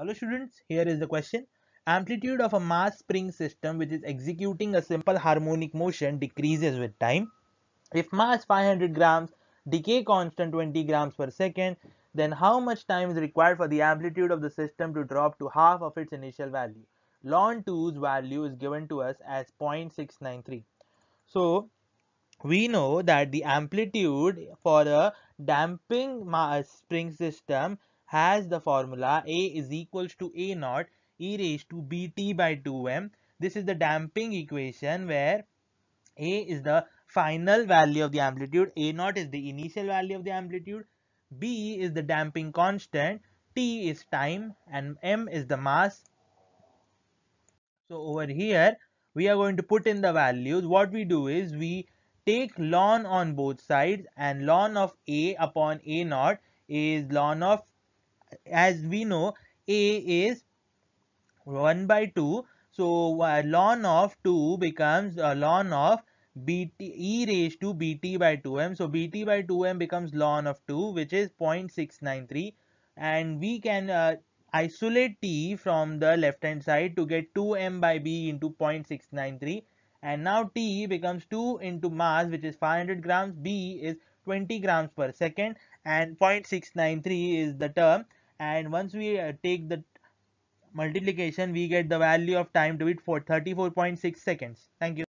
Hello students, here is the question. Amplitude of a mass spring system which is executing a simple harmonic motion decreases with time. If mass 500 grams, decay constant 20 grams per second, then how much time is required for the amplitude of the system to drop to half of its initial value? Ln 2's value is given to us as 0.693. So, we know that the amplitude for a damping mass spring system has the formula A is equals to A naught e raised to bt by 2m. This is the damping equation where A is the final value of the amplitude, A naught is the initial value of the amplitude, B is the damping constant, T is time and M is the mass. So over here we are going to put in the values. What we do is we take ln on both sides and ln of A upon A naught is ln of as we know a is 1 by 2 so uh, ln of 2 becomes uh, ln of bt e raised to bt by 2m so bt by 2m becomes ln of 2 which is 0.693 and we can uh, isolate t from the left hand side to get 2m by b into 0.693 and now t becomes 2 into mass which is 500 grams b is 20 grams per second and 0.693 is the term and once we uh, take the multiplication we get the value of time to it for 34.6 seconds thank you